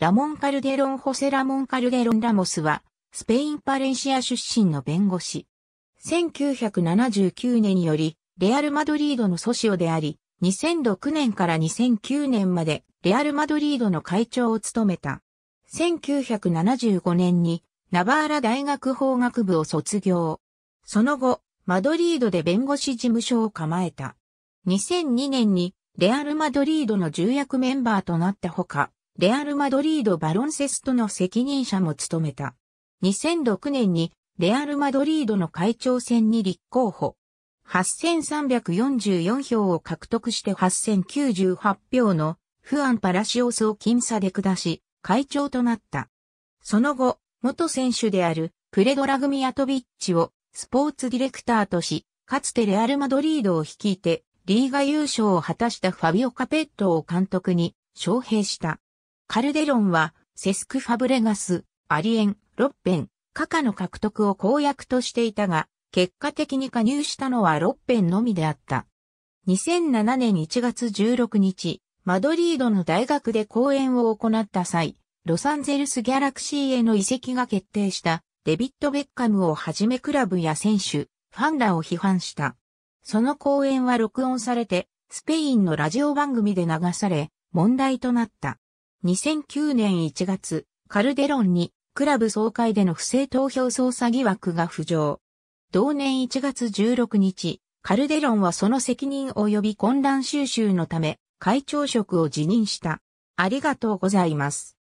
ラモン・カルデロン・ホセ・ラモン・カルデロン・ラモスは、スペイン・パレンシア出身の弁護士。1979年により、レアル・マドリードのソシオであり、2006年から2009年まで、レアル・マドリードの会長を務めた。1975年に、ナバーラ大学法学部を卒業。その後、マドリードで弁護士事務所を構えた。2002年に、レアル・マドリードの重役メンバーとなったほか、レアル・マドリード・バロンセストの責任者も務めた。2006年にレアル・マドリードの会長選に立候補。8344票を獲得して8098票のフアン・パラシオスを僅差で下し、会長となった。その後、元選手であるプレドラグミアトビッチをスポーツディレクターとし、かつてレアル・マドリードを率いてリーガ優勝を果たしたファビオ・カペットを監督に招聘した。カルデロンは、セスク・ファブレガス、アリエン、ロッペン、カカの獲得を公約としていたが、結果的に加入したのはロッペンのみであった。2007年1月16日、マドリードの大学で講演を行った際、ロサンゼルスギャラクシーへの移籍が決定したデビッド・ベッカムをはじめクラブや選手、ファンらを批判した。その講演は録音されて、スペインのラジオ番組で流され、問題となった。2009年1月、カルデロンにクラブ総会での不正投票操作疑惑が浮上。同年1月16日、カルデロンはその責任及び混乱収集のため、会長職を辞任した。ありがとうございます。